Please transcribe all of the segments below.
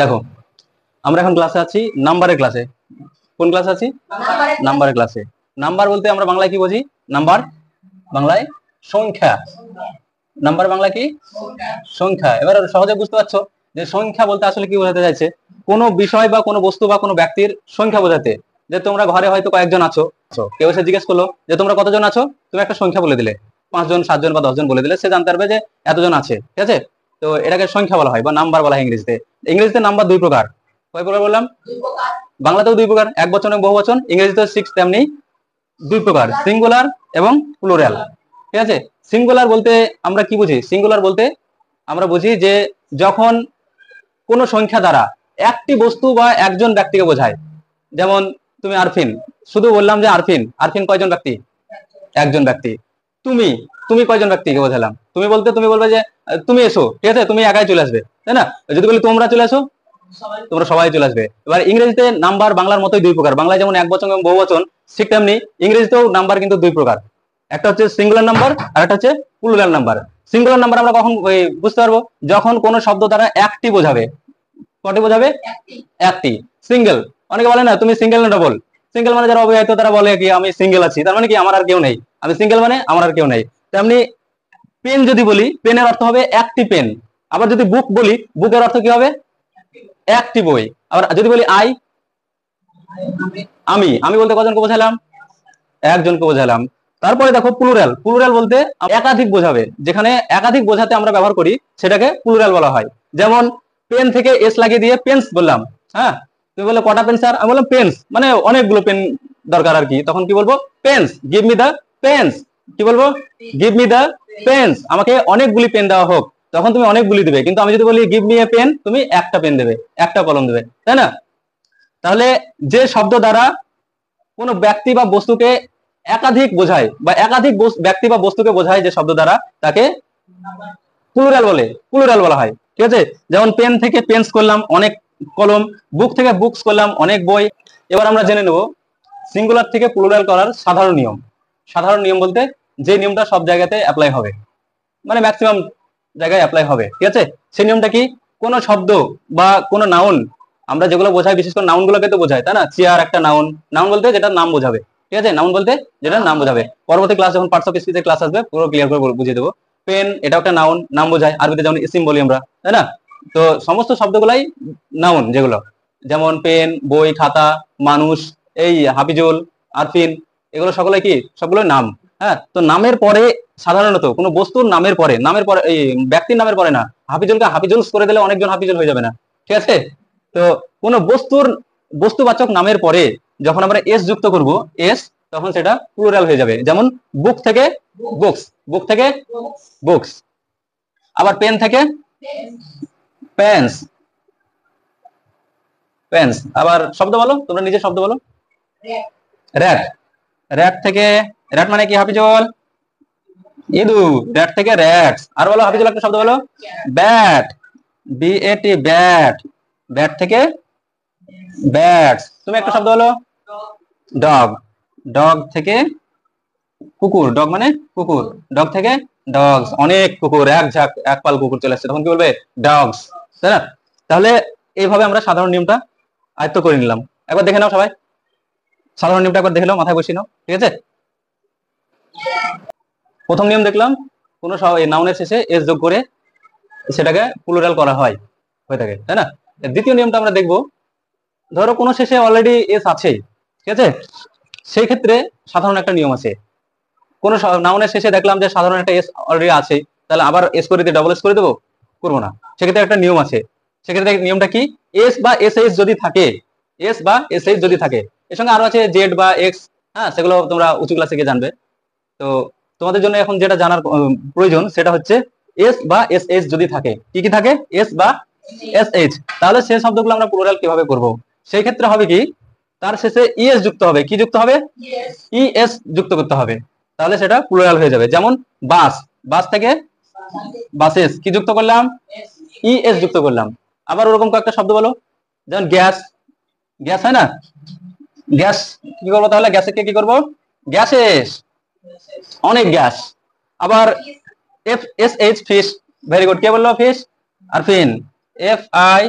দেখো আমরা এখন ক্লাসে আছি নাম্বারের ক্লাসে কোন ক্লাসে আছি নাম্বারের ক্লাসে নাম্বার বলতে আমরা বাংলায় কি বুঝি নাম্বার বাংলায় সংখ্যা নাম্বার বাংলা কি সংখ্যা এবার সহজে বুঝতে পারছো যে সংখ্যা বলতে আসলে কি বোঝাতে চাইছে কোনো বিষয় বা কোনো বস্তু বা কোনো ব্যক্তির সংখ্যা বোঝাতে যে তোমরা ঘরে হয়তো কয়েকজন আছো কেউ এসে জিজ্ঞেস করলো যে তোমরা কতজন আছো তুমি একটা সংখ্যা বলে দিলে পাঁচজন সাতজন বা দশজন বলে দিলে সে জানতে পারবে যে এতজন আছে ঠিক আছে তো এটাকে সংখ্যা বলা হয় বা নাম্বার বলা হয় ইংরেজিতে ইংরেজিতে নাম্বার দুই প্রকার কয় প্রকার বললাম বাংলাতেও দুই প্রকার এক বছর এবং বহু বছর ইংরেজিতে সিক্স তেমনি দুই প্রকার সিঙ্গুলার এবং প্লোরাল ঠিক আছে সিঙ্গুলার বলতে আমরা কি বুঝি সিঙ্গুলার বলতে আমরা বুঝি যে যখন কোনো সংখ্যা দ্বারা একটি বস্তু বা একজন ব্যক্তিকে বোঝায় যেমন তুমি আরফিন শুধু বললাম যে আরফিন আরফিন কয়জন ব্যক্তি একজন ব্যক্তি তুমি তুমি কয়জন ব্যক্তিকে বোঝালাম তুমি বলতে তুমি বলবে যে তুমি এসো ঠিক আছে তুমি একাই চলে আসবে তাই না যদি বলি তোমরা চলে আসো তোমরা সবাই চলে আসবে এবার ইংরেজিতে নাম্বার বাংলার মতোই দুই প্রকার বাংলায় যেমন এক বচন এবং বহু বচন ঠিক তেমনি ইংরেজিতেও নাম্বার কিন্তু দুই প্রকার একটা হচ্ছে সিঙ্গুলার নাম্বার আর একটা হচ্ছে পুলুলার নাম্বার সিঙ্গুলার নাম্বার আমরা কখন বুঝতে পারবো যখন কোনো শব্দ দ্বারা একটি বোঝাবে কটি বোঝাবে একটি সিঙ্গেল অনেকে বলে না তুমি সিঙ্গেল না ডবল সিঙ্গেল মানে যারা অবিবাহিত তারা বলে কি আমি সিঙ্গেল আছি তার মানে কি আমার আর কেউ নেই আমি সিঙ্গেল মানে আমার আর কেউ নেই তেমনি পেন যদি বলি পেনের অর্থ হবে একটি পেন আবার যদি বুক বলি বুকের অর্থ কি হবে একটি বই আবার যদি বলি আই আমি আমি বলতে কজনকে বোঝালাম একজনকে বোঝালাম তারপরে দেখো পুলুরাল পুলুরাল বলতে একাধিক বোঝাবে যেখানে একাধিক বোঝাতে আমরা ব্যবহার করি সেটাকে পুলুরাল বলা হয় যেমন পেন থেকে এস লাগিয়ে দিয়ে পেন্স বললাম হ্যাঁ তুমি বললে কটা পেন স্যার আমি বললাম পেন্স মানে অনেকগুলো পেন দরকার আর কি তখন কি বলবো pens give me the pens কি বলবো গিভ মি দা পেন্স আমাকে অনেকগুলি পেন দেওয়া হোক তখন তুমি অনেকগুলি দেবে কিন্তু আমি যদি বলি গিভ মি এ পেন তুমি একটা পেন দেবে একটা কলম দেবে তাই না তাহলে যে শব্দ দ্বারা কোনো ব্যক্তি বা বস্তুকে একাধিক বোঝায় বা একাধিক ব্যক্তি বা বস্তুকে বোঝায় যে শব্দ দ্বারা তাকে প্লুরাল বলে প্লুরাল বলা হয় ঠিক আছে যেমন পেন থেকে পেন্স করলাম অনেক কলম বুক থেকে বুকস করলাম অনেক বই এবার আমরা জেনে নেব সিঙ্গুলার থেকে প্লুরাল করার সাধারণ নিয়ম সাধারণ নিয়ম বলতে যে নিয়মটা সব জায়গাতে অ্যাপ্লাই হবে মানে ম্যাক্সিমাম জায়গায় অ্যাপ্লাই হবে ঠিক আছে সেই নিয়মটা কি কোনো শব্দ বা কোনো নাউন আমরা যেগুলো বোঝাই বিশেষ করে নাউনগুলোকে তো বোঝায় তাই না চেয়ার একটা নাউন নাউন বলতে যেটা নাম বোঝাবে ঠিক আছে নাউন বলতে যেটা নাম বোঝাবে পরবর্তী ক্লাস যখন পার্টস অফ স্পিচের ক্লাস আসবে পুরো ক্লিয়ার করে বুঝিয়ে দেবো পেন এটা একটা নাউন নাম বোঝায় আরবিতে যেমন ইসিম বলি আমরা তাই না তো সমস্ত শব্দগুলাই নাউন যেগুলো যেমন পেন বই খাতা মানুষ এই হাফিজুল আরফিন এগুলো সকলে কি সবগুলো নাম হ্যাঁ তো নামের পরে সাধারণত কোনো বস্তুর নামের পরে নামের পরে এই ব্যক্তির নামের পরে না হাফিজুলকে হাফিজুল করে দিলে অনেকজন হাফিজুল হয়ে যাবে না ঠিক আছে তো কোনো বস্তুর বস্তুবাচক নামের পরে যখন আমরা এস যুক্ত করব এস তখন সেটা প্লুরাল হয়ে যাবে যেমন বুক থেকে বুকস বুক থেকে বুকস আবার পেন থেকে প্যান্স প্যান্স আবার শব্দ বলো তোমরা নিজের শব্দ বলো র্যাট র্যাট থেকে র্যাট মানে কি হাফিজল ইঁদু র্যাট থেকে র্যাটস আর বলো হাফিজল একটা শব্দ বলো bat B A T bat bat থেকে ব্যাটস তুমি একটা শব্দ বলো ডগ ডগ থেকে কুকুর ডগ মানে কুকুর ডগ থেকে ডগস অনেক কুকুর এক ঝাঁক এক পাল কুকুর চলে আসছে তখন কি বলবে ডগস তাই না তাহলে এইভাবে আমরা সাধারণ নিয়মটা আয়ত্ত করে নিলাম একবার দেখে নাও সবাই সাধারণ নিয়মটা একবার দেখে নাও মাথায় বসিয়ে নাও ঠিক আছে প্রথম নিয়ম দেখলাম কোনো নাউনের শেষে এস যোগ করে সেটাকে পুলোডাল করা হয় হয়ে থাকে তাই না দ্বিতীয় নিয়মটা আমরা দেখব ধরো কোনো শেষে অলরেডি এস আছে ঠিক আছে সেই ক্ষেত্রে সাধারণ একটা নিয়ম আছে কোনো নাউনের শেষে দেখলাম যে সাধারণ একটা এস অলরেডি আছে তাহলে আবার এস করে দিয়ে ডবল এস করে দেবো করব না সেক্ষেত্রে একটা নিয়ম আছে সেক্ষেত্রে নিয়মটা কি এস বা এস এস যদি থাকে এস বা এস এস যদি থাকে এর সঙ্গে আরো আছে জেড বা এক্স হ্যাঁ সেগুলো তোমরা উঁচু ক্লাসে গিয়ে জানবে তো তোমাদের জন্য এখন যেটা জানার প্রয়োজন সেটা হচ্ছে এস বা এস এস যদি থাকে কি কি থাকে এস বা এস এইচ তাহলে সে শব্দগুলো আমরা প্লুরাল কিভাবে করব সেই ক্ষেত্রে হবে কি তার শেষে ইএস e যুক্ত হবে কি যুক্ত হবে ইএস e যুক্ত করতে হবে তাহলে সেটা প্লুরাল হয়ে যাবে যেমন বাস বাস থেকে বাসেস কি যুক্ত করলাম ইএস e যুক্ত করলাম আবার ওরকম কয়েকটা শব্দ বলো যেমন গ্যাস গ্যাস হয় না গ্যাস কি করবো তাহলে গ্যাসের কে কি করবো গ্যাসেস অনেক গ্যাস আবার F S H fish very good কে বললো ফিস আর fin F I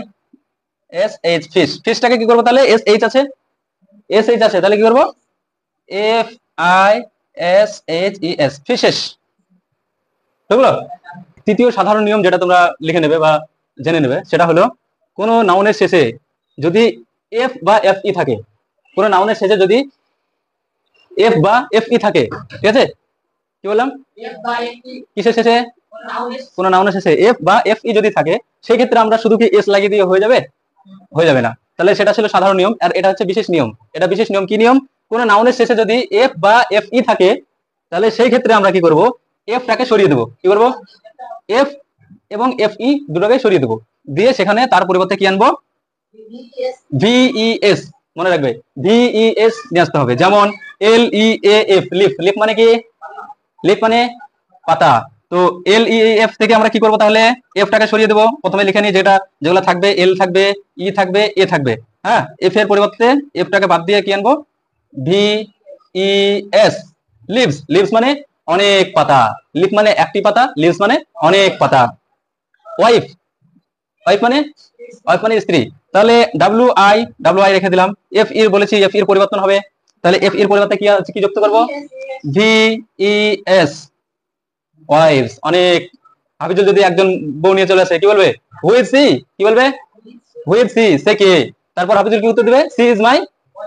S H fish ফিসটাকে কি করবো তাহলে এস এইচ আছে এস এইচ আছে তাহলে কি করবো F I S H E S fishes বুঝলো তৃতীয় সাধারণ নিয়ম যেটা তোমরা লিখে নেবে বা জেনে নেবে সেটা হলো কোন নাউনের শেষে যদি এফ বা এফ ই থাকে কোনো নাউনের শেষে যদি এফ বা এফ ই থাকে ঠিক আছে কি বললাম কিসের শেষে কোনো নাউনের শেষে এফ বা এফ ই যদি থাকে সেই ক্ষেত্রে আমরা শুধু কি এস লাগিয়ে দিয়ে হয়ে যাবে হয়ে যাবে না তাহলে সেটা ছিল সাধারণ নিয়ম আর এটা হচ্ছে বিশেষ নিয়ম এটা বিশেষ নিয়ম কি নিয়ম কোনো নাউনের শেষে যদি এফ বা এফ ই থাকে তাহলে সেই ক্ষেত্রে আমরা কি করব এফটাকে সরিয়ে দেবো কি করবো এফ এবং এফ ই e দুটাকে সরিয়ে দেবো দিয়ে সেখানে তার পরিবর্তে কি আনবো ভিইএস e মনে রাখবে ভিইএস e নিয়ে আসতে হবে যেমন L E F leaf leaf মানে কি লিফ মানে পাতা তো এল ই এফ থেকে আমরা কি করবো তাহলে এফটাকে সরিয়ে দেবো প্রথমে লিখে নিই যেটা যেগুলো থাকবে এল থাকবে ই থাকবে এ থাকবে হ্যাঁ এফ এর পরিবর্তে এফটাকে বাদ দিয়ে কি আনবো V E S leaves leaves মানে অনেক পাতা লিপ মানে একটি পাতা লিপস মানে অনেক পাতা ওয়াইফ ওয়াইফ মানে ওয়াইফ মানে স্ত্রী তাহলে ডাব্লিউ আই ডাব্লিউ আই রেখে দিলাম এফ ইর বলেছি এফ ইর পরিবর্তন হবে তাহলে এফ ইর পরিবর্তে কি কি যুক্ত করব ভি ই এস ওয়াইফ অনেক হাফিজুল যদি একজন বউ নিয়ে চলে আসে কি বলবে হু ইজ সি কি বলবে হু ইজ সি সে কে তারপর হাফিজুল কি উত্তর দিবে সি ইজ মাই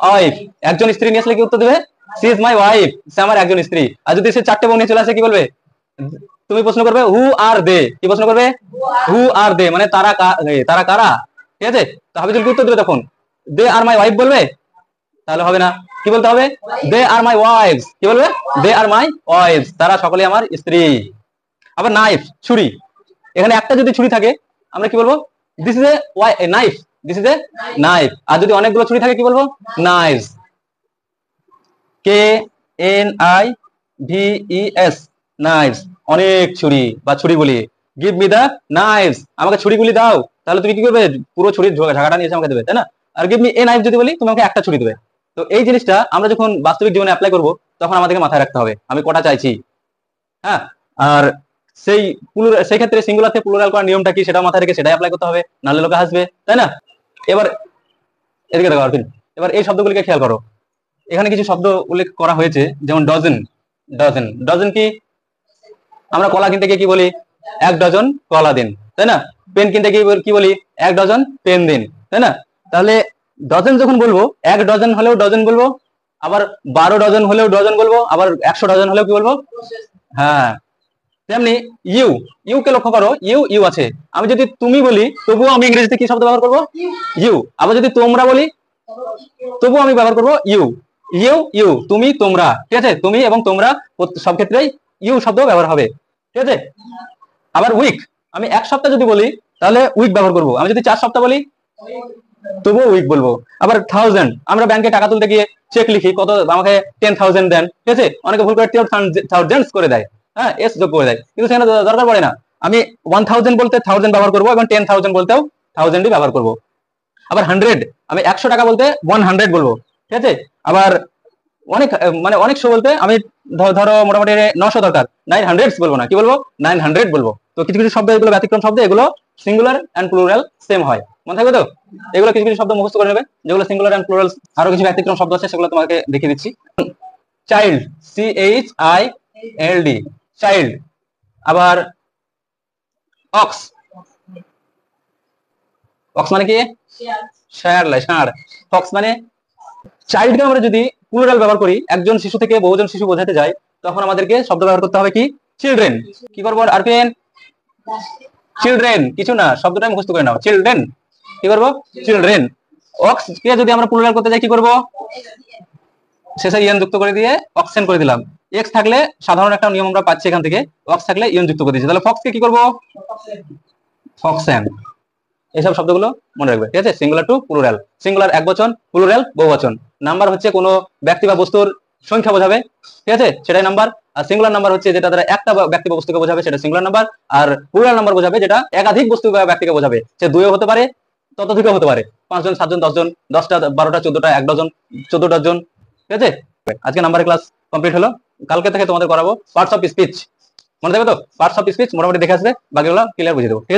ওয়াইফ একজন স্ত্রী নিয়ে আসলে কি উত্তর দিবে সি ইজ মাই ওয়াইফ সে আমার একজন স্ত্রী আর যদি সে চারটে বোন নিয়ে চলে আসে কি বলবে তুমি প্রশ্ন করবে হু আর দে কি প্রশ্ন করবে হু আর দে মানে তারা তারা কারা ঠিক আছে তো হাফিজুলকে উত্তর দেবে তখন দে আর মাই ওয়াইফ বলবে তাহলে হবে না কি বলতে হবে দে আর মাই ওয়াইফ কি বলবে দে আর মাই ওয়াইফ তারা সকলে আমার স্ত্রী আবার নাইফ ছুরি এখানে একটা যদি ছুরি থাকে আমরা কি বলবো this is a knife this is a knife আর যদি অনেকগুলো ছুরি থাকে কি বলবো knife K N I V E S knives অনেক ছুরি বা ছুরিগুলি গিভ মি দা নাইভস আমাকে ছুরিগুলি দাও তাহলে তুমি কি করবে পুরো ছুরি ঢাকাটা নিয়ে আমাকে দেবে তাই না আর গিভ মি এ নাইফ যদি বলি তুমি আমাকে একটা ছুরি দেবে তো এই জিনিসটা আমরা যখন বাস্তবিক জীবনে অ্যাপ্লাই করব তখন আমাদেরকে মাথায় রাখতে হবে আমি কটা চাইছি হ্যাঁ আর সেই সেই ক্ষেত্রে সিঙ্গুলাতে প্লুরাল করার নিয়মটা কি সেটা মাথায় রেখে সেটাই অ্যাপ্লাই করতে হবে নাহলে লোকে হাসবে তাই না এবার এদিকে দেখো এবার এই শব্দগুলিকে খেয়াল করো এখানে কিছু শব্দ উল্লেখ করা হয়েছে যেমন ডজন ডজন ডজন কি আমরা কলা কিনতে গিয়ে কি বলি এক ডজন কলা দিন তাই না পেন কিনতে গিয়ে কি বলি এক ডজন পেন দিন তাই না তাহলে ডজন যখন বলবো এক ডজন হলেও ডজন বলবো আবার বারো ডজন হলেও ডজন বলবো আবার একশো ডজন হলেও কি বলবো হ্যাঁ তেমনি ইউ ইউ কে লক্ষ্য করো ইউ ইউ আছে আমি যদি তুমি বলি তবুও আমি ইংরেজিতে কি শব্দ ব্যবহার করবো ইউ আবার যদি তোমরা বলি তবুও আমি ব্যবহার করবো ইউ ইউ ইউ তুমি তোমরা ঠিক আছে তুমি এবং তোমরা সব ক্ষেত্রেই ইউ শব্দ ব্যবহার হবে ঠিক আছে আবার উইক আমি এক সপ্তাহ যদি বলি তাহলে উইক ব্যবহার করব আমি যদি চার সপ্তাহ বলি তবুও উইক বলবো আবার থাউজেন্ড আমরা ব্যাংকে টাকা তুলতে গিয়ে চেক লিখি কত আমাকে টেন থাউজেন্ড দেন ঠিক আছে অনেকে ভুল করে টেন থাউজেন্ডস করে দেয় হ্যাঁ এস যোগ করে দেয় কিন্তু সেখানে দরকার পড়ে না আমি ওয়ান থাউজেন্ড বলতে থাউজেন্ড ব্যবহার করবো এবং টেন থাউজেন্ড বলতেও থাউজেন্ডই ব্যবহার করবো আবার হান্ড্রেড আমি একশো টাকা বলতে ওয়ান হান্ড্রেড বলবো ঠিক আছে আবার অনেক মানে অনেক শো বলতে আমি ধরো মোটামুটি নশো দরকার নাইন হান্ড্রেড বলবো না কি বলবো নাইন হান্ড্রেড বলবো তো কিছু কিছু শব্দ এগুলো ব্যতিক্রম শব্দ এগুলো সিঙ্গুলার অ্যান্ড প্লুরাল সেম হয় মনে থাকবে তো এগুলো কিছু কিছু শব্দ মুখস্থ করে নেবে যেগুলো সিঙ্গুলার অ্যান্ড প্লুরাল আরো কিছু ব্যতিক্রম শব্দ আছে সেগুলো তোমাকে দেখিয়ে দিচ্ছি child C H I L D child আবার অক্স অক্স মানে কি শেয়ার লাই ষাঁড় ফক্স মানে চাইল্ডকে আমরা যদি প্লুরাল ব্যবহার করি একজন শিশু থেকে বহুজন শিশু বোঝাতে যায় তখন আমাদেরকে শব্দ ব্যবহার করতে হবে কি চিলড্রেন কি করবো আর পেন চিলড্রেন কিছু না শব্দটা মুখস্থ করে নাও চিলড্রেন কি করবো চিলড্রেন অক্স কে যদি আমরা প্লুরাল করতে যাই কি করবো শেষে ইয়ন যুক্ত করে দিয়ে অক্সেন করে দিলাম এক্স থাকলে সাধারণ একটা নিয়ম আমরা পাচ্ছি এখান থেকে অক্স থাকলে ইয়ন যুক্ত করে দিচ্ছি তাহলে ফক্সকে কি করবো ফক্সেন এইসব শব্দগুলো মনে রাখবে ঠিক আছে সিঙ্গুলার টু প্লুরাল সিঙ্গুলার এক বচন প্লুরাল বহুবচন নাম্বার হচ্ছে কোনো ব্যক্তি বা বস্তুর সংখ্যা বোঝাবে ঠিক আছে সেটাই নাম্বার আর সিঙ্গুলার নাম্বার হচ্ছে যেটা তারা একটা ব্যক্তি বা বস্তুকে বোঝাবে সেটা সিঙ্গুলার নাম্বার আর প্লুরাল নাম্বার বোঝাবে যেটা একাধিক বস্তু বা ব্যক্তিকে বোঝাবে সে দুইও হতে পারে ততধিকও হতে পারে পাঁচজন সাতজন দশজন দশটা বারোটা চোদ্দটা এক ডজন চোদ্দ ডজন ঠিক আছে আজকে নাম্বারের ক্লাস কমপ্লিট হলো কালকে থেকে তোমাদের করাবো পার্টস অফ স্পিচ মনে থাকবে তো পার্টস অফ স্পিচ মোটামুটি দেখে আসবে বাকিগুলো ক্লিয়ার বুঝে দেবো